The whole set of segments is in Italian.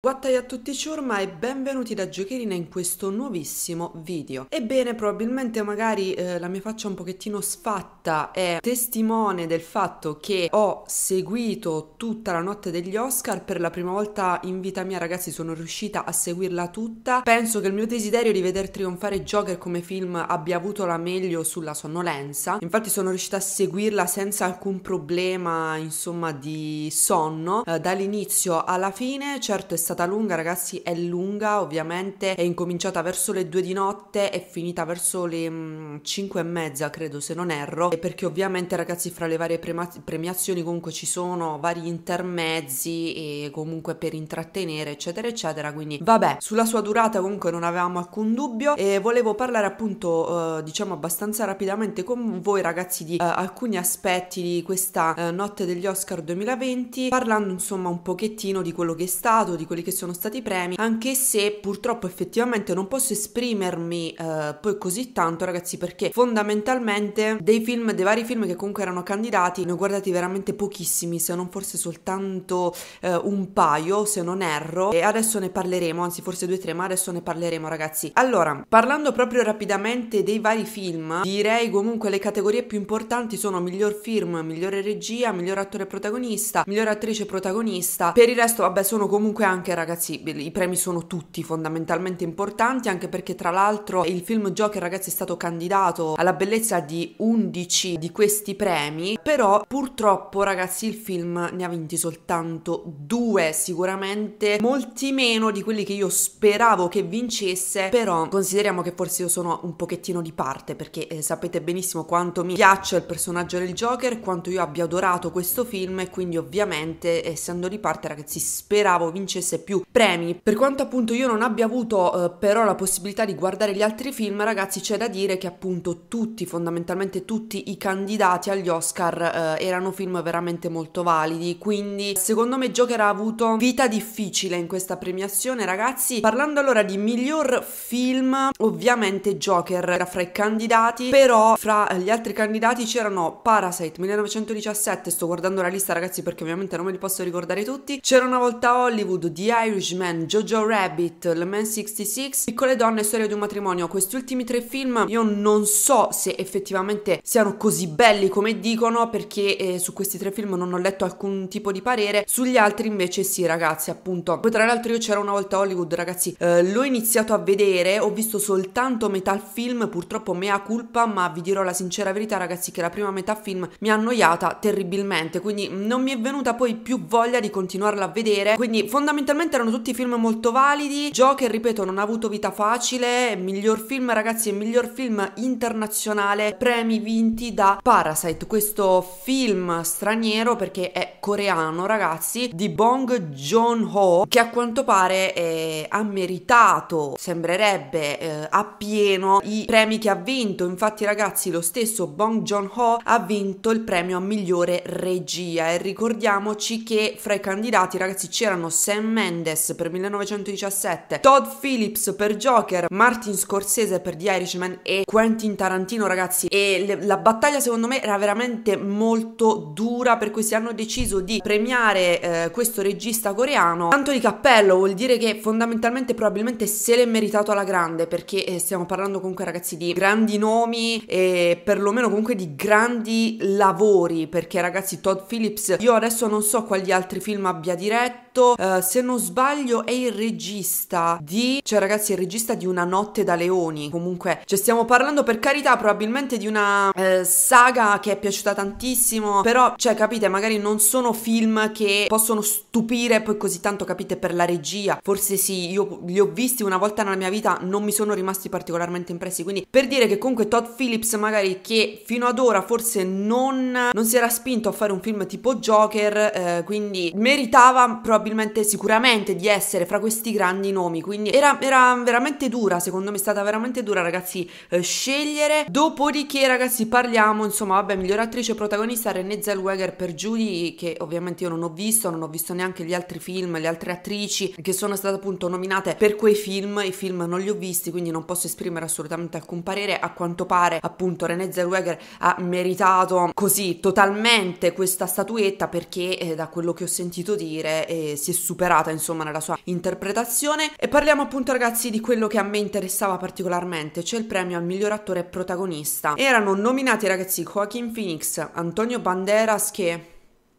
Guattai a tutti ciurma e benvenuti da Giocherina in questo nuovissimo video. Ebbene, probabilmente magari eh, la mia faccia un pochettino sfatta è testimone del fatto che ho seguito tutta la notte degli Oscar, per la prima volta in vita mia ragazzi sono riuscita a seguirla tutta. Penso che il mio desiderio di veder trionfare Joker come film abbia avuto la meglio sulla sonnolenza, infatti sono riuscita a seguirla senza alcun problema insomma di sonno eh, dall'inizio alla fine, certo è stata lunga, ragazzi, è lunga, ovviamente è incominciata verso le due di notte e finita verso le mm, cinque e mezza, credo se non erro, e perché ovviamente ragazzi fra le varie prema- premiazioni comunque ci sono vari intermezzi e comunque per intrattenere, eccetera, eccetera, quindi vabbè, sulla sua durata comunque non avevamo alcun dubbio e volevo parlare appunto, eh, diciamo abbastanza rapidamente con voi ragazzi di eh, alcuni aspetti di questa eh, notte degli Oscar 2020, parlando insomma un pochettino di quello che è stato, di quello quelli che sono stati i premi, anche se purtroppo effettivamente non posso esprimermi eh, poi così tanto ragazzi perché fondamentalmente dei film, dei vari film che comunque erano candidati, ne ho guardati veramente pochissimi, se non forse soltanto eh, un paio, se non erro, e adesso ne parleremo, anzi forse due o tre, ma adesso ne parleremo ragazzi. Allora, parlando proprio rapidamente dei vari film, direi comunque le categorie più importanti sono miglior film, migliore regia, miglior attore protagonista, miglior attrice protagonista, per il resto vabbè sono comunque anche anche ragazzi, i premi sono tutti fondamentalmente importanti, anche perché tra l'altro il film Joker ragazzi è stato candidato alla bellezza di 11 di questi premi, però purtroppo ragazzi il film ne ha vinti soltanto due, sicuramente molti meno di quelli che io speravo che vincesse, però consideriamo che forse io sono un pochettino di parte perché eh, sapete benissimo quanto mi piaccia il personaggio del Joker, quanto io abbia adorato questo film e quindi ovviamente essendo di parte ragazzi speravo vincesse forse più premi. Per quanto appunto io non abbia avuto eh, però la possibilità di guardare gli altri film, ragazzi, c'è da dire che appunto tutti, fondamentalmente tutti i candidati agli Oscar eh, erano film veramente molto validi, quindi secondo me Joker ha avuto vita difficile in questa premiazione, ragazzi. Parlando allora di miglior film, ovviamente Joker era fra i candidati, però fra gli altri candidati c'erano Parasite 1917, sto guardando la lista ragazzi perché ovviamente non me li posso ricordare tutti, c'era una volta Hollywood di Irishman, Jojo Rabbit, Le Man 66, Piccole donne e storia di un matrimonio, questi ultimi tre film io non so se effettivamente siano così belli come dicono perché eh, su questi tre film non ho letto alcun tipo di parere, sugli altri invece sì ragazzi appunto. Poi tra l'altro io c'era una volta a Hollywood ragazzi, eh, l'ho iniziato a vedere, ho visto soltanto metà film, purtroppo mea culpa ma vi dirò la sincera verità ragazzi che la prima metà film mi ha annoiata terribilmente quindi non mi è venuta poi più voglia di continuarla a vedere quindi fondamentalmente Fondamentalmente erano tutti film molto validi. Joker, ripeto, non ha avuto vita facile. Miglior film, ragazzi, è miglior film internazionale. Premi vinti da Parasite, questo film straniero perché è coreano, ragazzi, di Bong Joon-ho, che a quanto pare eh, ha meritato, sembrerebbe eh, appieno, i premi che ha vinto. Infatti, ragazzi, lo stesso Bong Joon-ho ha vinto il premio a migliore regia. E ricordiamoci che fra i candidati, ragazzi, c'erano Sam Mendes Mendes per 1917, Todd Phillips per Joker, Martin Scorsese per The Irishman e Quentin Tarantino, ragazzi. E le, la battaglia secondo me era veramente molto dura, per cui si hanno deciso di premiare eh, questo regista coreano. Tanto di cappello, vuol dire che fondamentalmente probabilmente se l'è meritato alla grande, perché eh, stiamo parlando comunque ragazzi di grandi nomi e perlomeno comunque di grandi lavori, perché ragazzi Todd Phillips, io adesso non so quali altri film abbia diretto, fatto, uh, eh, se non sbaglio, è il regista di... Cioè ragazzi, è il regista di Una notte da leoni. Comunque, cioè stiamo parlando per carità probabilmente di una uh, saga che è piaciuta tantissimo, però, cioè capite, magari non sono film che possono stupire poi così tanto, capite, per la regia. Forse sì, io li ho visti una volta nella mia vita, non mi sono rimasti particolarmente impressi. Quindi per dire che comunque Todd Phillips magari che fino ad ora forse non, non si era spinto a fare un film tipo Joker, eh, quindi meritava probabilmente probabilmente, sicuramente di essere fra questi grandi nomi. Quindi era, era veramente dura, secondo me è stata veramente dura, ragazzi, eh, scegliere. Dopodiché, ragazzi, parliamo, insomma, vabbè, miglior attrice protagonista René Zellweger per Judy, che ovviamente io non ho visto, non ho visto neanche gli altri film, le altre attrici che sono state appunto nominate per quei film. I film non li ho visti, quindi non posso esprimere assolutamente alcun parere. A quanto pare, appunto, René Zellweger ha meritato così totalmente questa statuetta perché eh, da quello che ho sentito dire eh, si è superata insomma nella sua interpretazione e parliamo appunto ragazzi di quello che a me interessava particolarmente, cioè il premio al miglior attore protagonista. Erano nominati ragazzi Joaquin Phoenix, Antonio Banderas che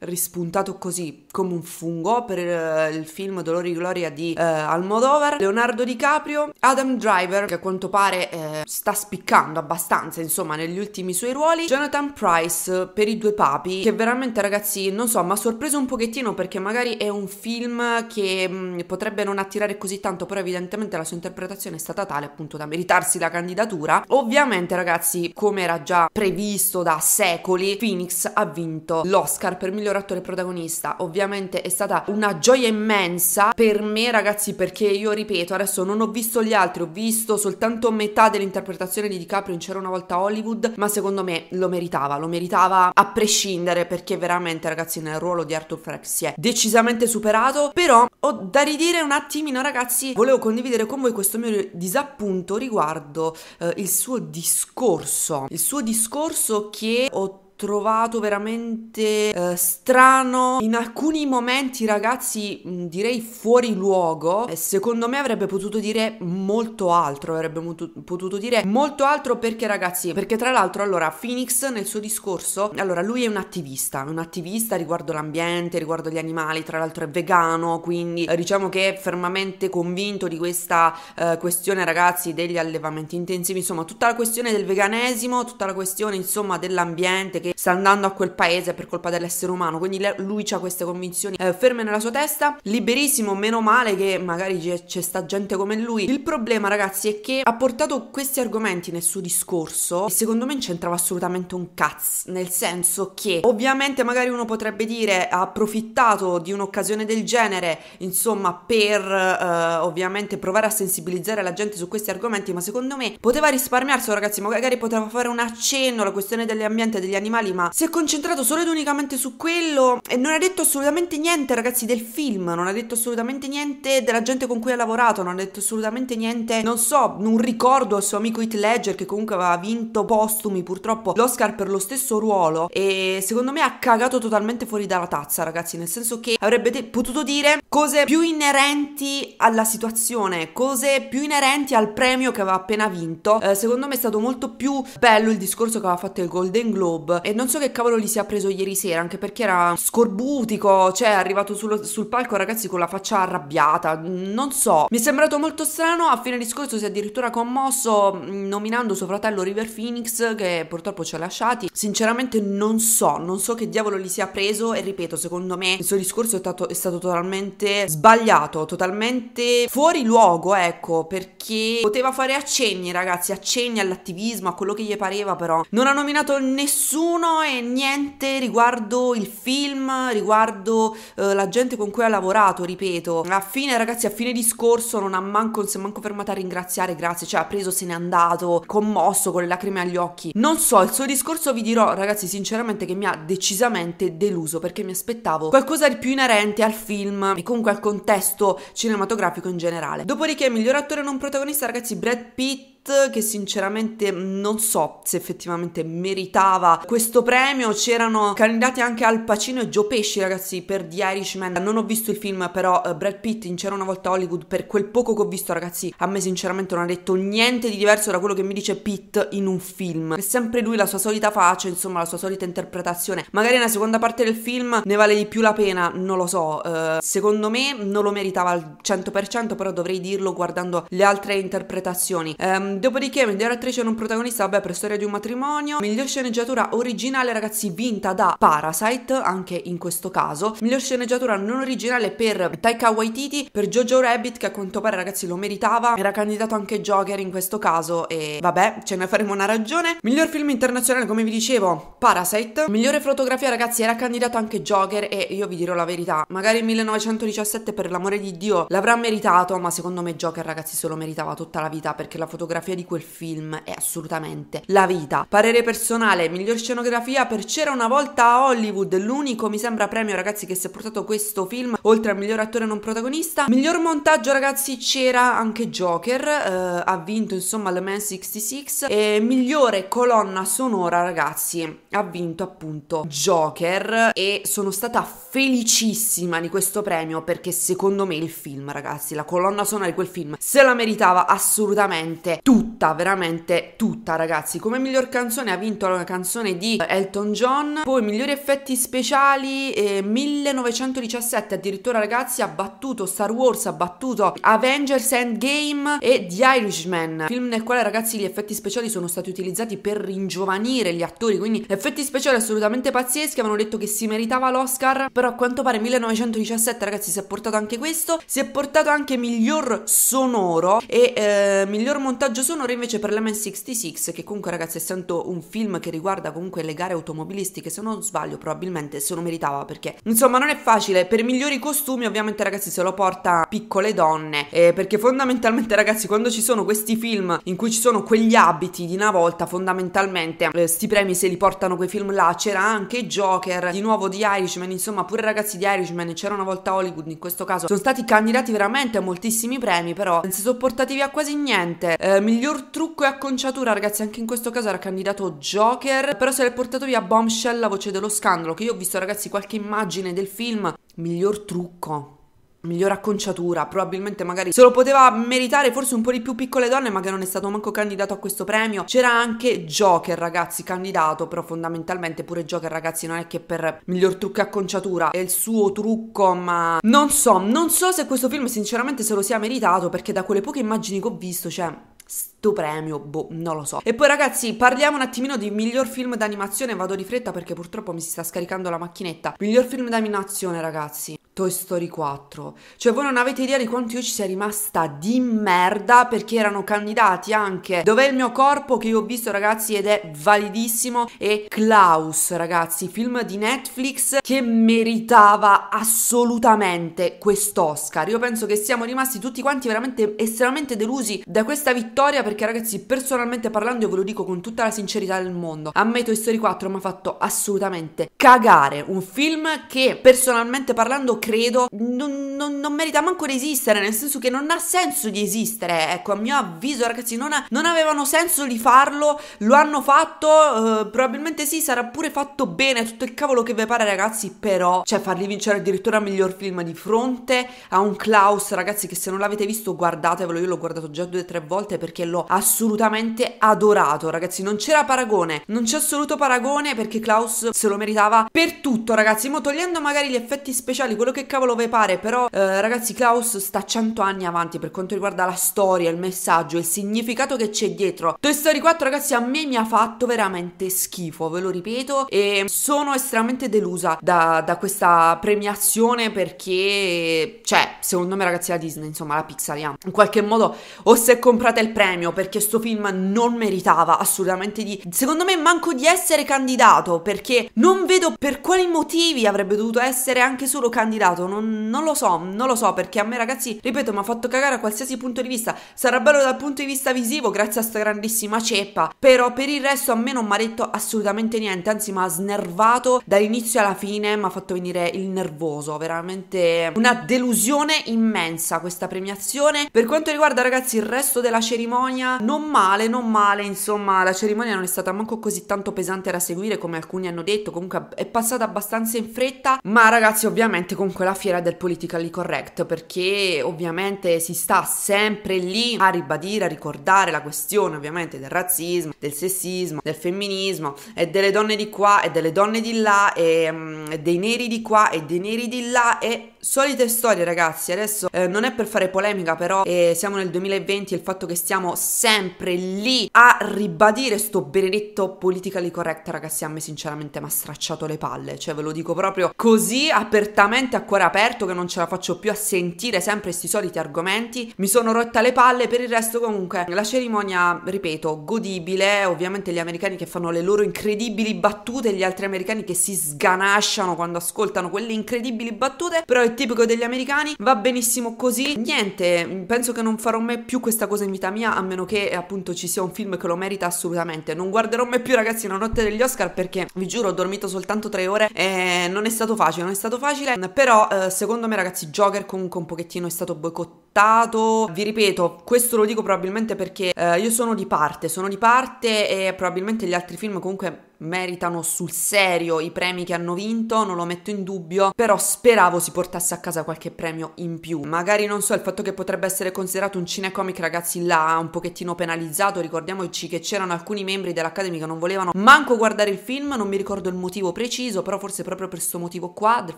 rispuntato così come un fungo per eh, il film Dolori e Gloria di eh, Almodovar, Leonardo DiCaprio, Adam Driver che a quanto pare eh, sta spiccando abbastanza insomma negli ultimi suoi ruoli, Jonathan Price per i due papi che veramente ragazzi non so ma ha sorpreso un pochettino perché magari è un film che mh, potrebbe non attirare così tanto però evidentemente la sua interpretazione è stata tale appunto da meritarsi la candidatura. Ovviamente ragazzi come era già previsto da secoli Phoenix ha vinto l'Oscar per miglior attore protagonista ovviamente ovviamente è stata una gioia immensa per me ragazzi perché io ripeto adesso non ho visto gli altri, ho visto soltanto metà dell'interpretazione di DiCaprio in C'era una volta Hollywood, ma secondo me lo meritava, lo meritava a prescindere perché veramente ragazzi nel ruolo di Arthur Fleck si è decisamente superato, però ho da ridire un attimino ragazzi, volevo condividere con voi questo mio disappunto riguardo eh, il suo discorso, il suo discorso che ho trovato veramente eh, strano. In alcuni momenti, ragazzi, direi fuori luogo. Secondo me avrebbe potuto dire molto altro. Avrebbe potuto dire molto altro perché, ragazzi, perché tra l'altro, allora, Phoenix nel suo discorso, allora, lui è un attivista, un attivista riguardo l'ambiente, riguardo gli animali, tra l'altro è vegano, quindi eh, diciamo che è fermamente convinto di questa eh, questione, ragazzi, degli allevamenti intensivi, insomma, tutta la questione del veganesimo, tutta la questione, insomma, dell'ambiente che che sta andando a quel paese per colpa dell'essere umano, quindi lui ha queste convinzioni eh, ferme nella sua testa, liberissimo, meno male che magari c'è sta gente come lui. Il problema ragazzi è che ha portato questi argomenti nel suo discorso e secondo me non c'entrava assolutamente un cazzo, nel senso che ovviamente magari uno potrebbe dire ha approfittato di un'occasione del genere, insomma, per eh, ovviamente provare a sensibilizzare la gente su questi argomenti, ma secondo me poteva risparmiarselo ragazzi, magari poteva fare un accenno alla questione dell'ambiente e degli animali animali, ma si è concentrato solo ed unicamente su quello e non ha detto assolutamente niente, ragazzi, del film, non ha detto assolutamente niente della gente con cui ha lavorato, non ha detto assolutamente niente, non so, non ricordo al suo amico Hit Ledger che comunque aveva vinto postumi purtroppo l'Oscar per lo stesso ruolo e secondo me ha cagato totalmente fuori dalla tazza, ragazzi, nel senso che avrebbe potuto dire cose più inerenti alla situazione, cose più inerenti al premio che aveva appena vinto. Eh, secondo me è stato molto più bello il discorso che aveva fatto il Golden Globe e non so che cavolo gli sia preso ieri sera, anche perché era scorbutico, cioè è arrivato sul, sul palco ragazzi con la faccia arrabbiata, non so. Mi è sembrato molto strano, a fine discorso si è addirittura commosso mm, nominando suo fratello River Phoenix che purtroppo ci ha lasciati. Sinceramente non so, non so che diavolo gli sia preso e ripeto, secondo me il suo discorso è stato, è stato totalmente sbagliato, totalmente fuori luogo, ecco, perché poteva fare accenni ragazzi, accenni all'attivismo, a quello che gli pareva però. Non ha nominato nessuno nessuno e niente riguardo il film, riguardo eh, la gente con cui ha lavorato, ripeto. A fine, ragazzi, a fine discorso non ha manco, si è manco fermata a ringraziare, grazie, cioè ha preso, se n'è andato, commosso, con le lacrime agli occhi. Non so, il suo discorso vi dirò, ragazzi, sinceramente che mi ha decisamente deluso perché mi aspettavo qualcosa di più inerente al film e comunque al contesto cinematografico in generale. Dopodiché, miglior attore non protagonista, ragazzi, Brad Pitt hit che sinceramente non so se effettivamente meritava questo premio. C'erano candidati anche Al Pacino e Joe Pesci, ragazzi, per The Irishman. Non ho visto il film, però uh, Brad Pitt in C'era una volta Hollywood, per quel poco che ho visto, ragazzi, a me sinceramente non ha detto niente di diverso da quello che mi dice Pitt in un film. È sempre lui la sua solita faccia, insomma, la sua solita interpretazione. Magari nella seconda parte del film ne vale di più la pena, non lo so. Uh, secondo me non lo meritava al 100%, però dovrei dirlo guardando le altre interpretazioni. Um, Ehm, dopodiché, miglior attrice non protagonista, vabbè, per storia di un matrimonio. Miglior sceneggiatura originale, ragazzi, vinta da Parasite, anche in questo caso. Miglior sceneggiatura non originale per Taika Waititi, per Jojo Rabbit, che a quanto pare, ragazzi, lo meritava. Era candidato anche Joker in questo caso e vabbè, ce ne faremo una ragione. Miglior film internazionale, come vi dicevo, Parasite. Migliore fotografia, ragazzi, era candidato anche Joker e io vi dirò la verità. Magari 1917, per l'amore di Dio, l'avrà meritato, ma secondo me Joker, ragazzi, se lo meritava tutta la vita perché la fotografia scenografia di quel film è assolutamente la vita. Parere personale, miglior scenografia per C'era una volta a Hollywood, l'unico mi sembra premio ragazzi che si è portato questo film, oltre al miglior attore non protagonista. Miglior montaggio ragazzi c'era anche Joker, eh, ha vinto insomma Le Man 66 e migliore colonna sonora ragazzi ha vinto appunto Joker e sono stata felicissima di questo premio perché secondo me il film ragazzi, la colonna sonora di quel film se la meritava assolutamente tutta, veramente tutta, ragazzi. Come miglior canzone ha vinto la canzone di Elton John, poi migliori effetti speciali eh, 1917, addirittura ragazzi ha battuto Star Wars, ha battuto Avengers Endgame e The Irishman, film nel quale ragazzi gli effetti speciali sono stati utilizzati per ringiovanire gli attori, quindi effetti speciali assolutamente pazzeschi, avevano detto che si meritava l'Oscar, però a quanto pare 1917 ragazzi si è portato anche questo, si è portato anche miglior sonoro e eh, miglior montaggio sono sonoro invece per la Man 66, che comunque ragazzi essendo un film che riguarda comunque le gare automobilistiche, se non sbaglio probabilmente se lo meritava perché insomma non è facile, per migliori costumi ovviamente ragazzi se lo porta piccole donne, eh, perché fondamentalmente ragazzi quando ci sono questi film in cui ci sono quegli abiti di una volta fondamentalmente eh, sti premi se li portano quei film là, c'era anche Joker, di nuovo di Irishman, insomma pure ragazzi di Irishman c'era una volta Hollywood in questo caso, sono stati candidati veramente a moltissimi premi però non si sono portati via quasi niente. Eh, miglior trucco e acconciatura, ragazzi, anche in questo caso era candidato Joker, però se l'è portato via Bombshell, la voce dello scandalo, che io ho visto, ragazzi, qualche immagine del film, miglior trucco miglior acconciatura, probabilmente magari se lo poteva meritare forse un po' di più piccole donne, ma che non è stato manco candidato a questo premio. C'era anche Joker, ragazzi, candidato, però fondamentalmente pure Joker, ragazzi, non è che per miglior trucco e acconciatura, è il suo trucco, ma non so, non so se questo film sinceramente se lo sia meritato, perché da quelle poche immagini che ho visto, cioè sto premio, boh, non lo so. E poi ragazzi, parliamo un attimino di miglior film d'animazione, vado di fretta perché purtroppo mi si sta scaricando la macchinetta. Miglior film d'animazione, ragazzi. Toy Story 4. Cioè voi non avete idea di quanto io ci sia rimasta di merda perché erano candidati anche Dov'è il mio corpo che io ho visto ragazzi ed è validissimo e Klaus ragazzi, film di Netflix che meritava assolutamente quest'Oscar. Io penso che siamo rimasti tutti quanti veramente estremamente delusi da questa vittoria perché ragazzi personalmente parlando io ve lo dico con tutta la sincerità del mondo. A me Toy Story 4 mi ha fatto assolutamente cagare un film che personalmente parlando credo non, non, non, merita manco di esistere, nel senso che non ha senso di esistere. Ecco, a mio avviso, ragazzi, non, ha, non avevano senso di farlo, lo hanno fatto, eh, probabilmente sì, sarà pure fatto bene, tutto il cavolo che vi pare, ragazzi, però, cioè, farli vincere addirittura miglior film di fronte a un Klaus, ragazzi, che se non l'avete visto, guardatevelo, io l'ho guardato già due o tre volte perché l'ho assolutamente adorato, ragazzi, non c'era paragone, non c'è assoluto paragone perché Klaus se lo meritava per tutto, ragazzi, mo togliendo magari gli effetti speciali, quello quello che cavolo ve pare, però eh, ragazzi Klaus sta 100 anni avanti per quanto riguarda la storia, il messaggio, il significato che c'è dietro. Toy Story 4 ragazzi a me mi ha fatto veramente schifo, ve lo ripeto, e sono estremamente delusa da, da questa premiazione perché, cioè, secondo me ragazzi la Disney, insomma la Pixarian, in qualche modo o se comprate il premio perché sto film non meritava assolutamente di... Secondo me manco di essere candidato perché non vedo per quali motivi avrebbe dovuto essere anche solo candidato capitato, non, non, lo so, non lo so perché a me ragazzi, ripeto, mi ha fatto cagare a qualsiasi punto di vista. Sarà bello dal punto di vista visivo grazie a sta grandissima ceppa, però per il resto a me non mi ha detto assolutamente niente, anzi mi ha snervato dall'inizio alla fine, mi ha fatto venire il nervoso, veramente una delusione immensa questa premiazione. Per quanto riguarda ragazzi il resto della cerimonia, non male, non male, insomma la cerimonia non è stata manco così tanto pesante da seguire come alcuni hanno detto, comunque è passata abbastanza in fretta, ma ragazzi ovviamente con comunque la fiera del politically correct perché ovviamente si sta sempre lì a ribadire, a ricordare la questione ovviamente del razzismo, del sessismo, del femminismo e delle donne di qua e delle donne di là e, mm, e dei neri di qua e dei neri di là e solite storie ragazzi adesso eh, non è per fare polemica però eh, siamo nel 2020 e il fatto che stiamo sempre lì a ribadire sto benedetto politically correct ragazzi a me sinceramente mi ha stracciato le palle cioè ve lo dico proprio così apertamente a cuore aperto che non ce la faccio più a sentire sempre questi soliti argomenti mi sono rotta le palle per il resto comunque la cerimonia ripeto godibile ovviamente gli americani che fanno le loro incredibili battute gli altri americani che si sganasciano quando ascoltano quelle incredibili battute però tipico degli americani, va benissimo così. Niente, penso che non farò mai più questa cosa in vita mia, a meno che appunto ci sia un film che lo merita assolutamente. Non guarderò mai più ragazzi la notte degli Oscar perché vi giuro ho dormito soltanto tre ore e non è stato facile, non è stato facile, però eh, secondo me ragazzi Joker comunque un pochettino è stato boicottato. Vi ripeto, questo lo dico probabilmente perché eh, io sono di parte, sono di parte e probabilmente gli altri film comunque meritano sul serio i premi che hanno vinto, non lo metto in dubbio, però speravo si portasse a casa qualche premio in più. Magari non so, il fatto che potrebbe essere considerato un cinecomic ragazzi là un pochettino penalizzato, ricordiamoci che c'erano alcuni membri dell'Academy che non volevano manco guardare il film, non mi ricordo il motivo preciso, però forse proprio per questo motivo qua, del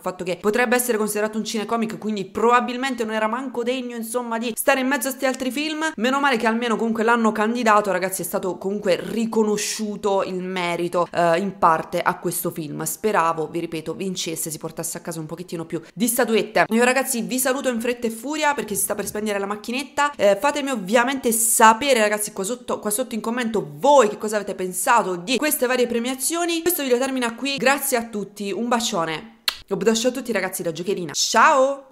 fatto che potrebbe essere considerato un cinecomic, quindi probabilmente non era manco degno, insomma, di stare in mezzo a questi altri film. Meno male che almeno comunque l'hanno candidato, ragazzi, è stato comunque riconosciuto il merito eh, in parte a questo film. Speravo, vi ripeto, vincesse, si portasse a casa un pochettino più di statuette. Io ragazzi vi saluto in fretta e furia perché si sta per spegnere la macchinetta. Eh, fatemi ovviamente sapere ragazzi qua sotto, qua sotto in commento voi che cosa avete pensato di queste varie premiazioni. Questo video termina qui, grazie a tutti, un bacione. Un bacio a tutti ragazzi da Giocherina, ciao!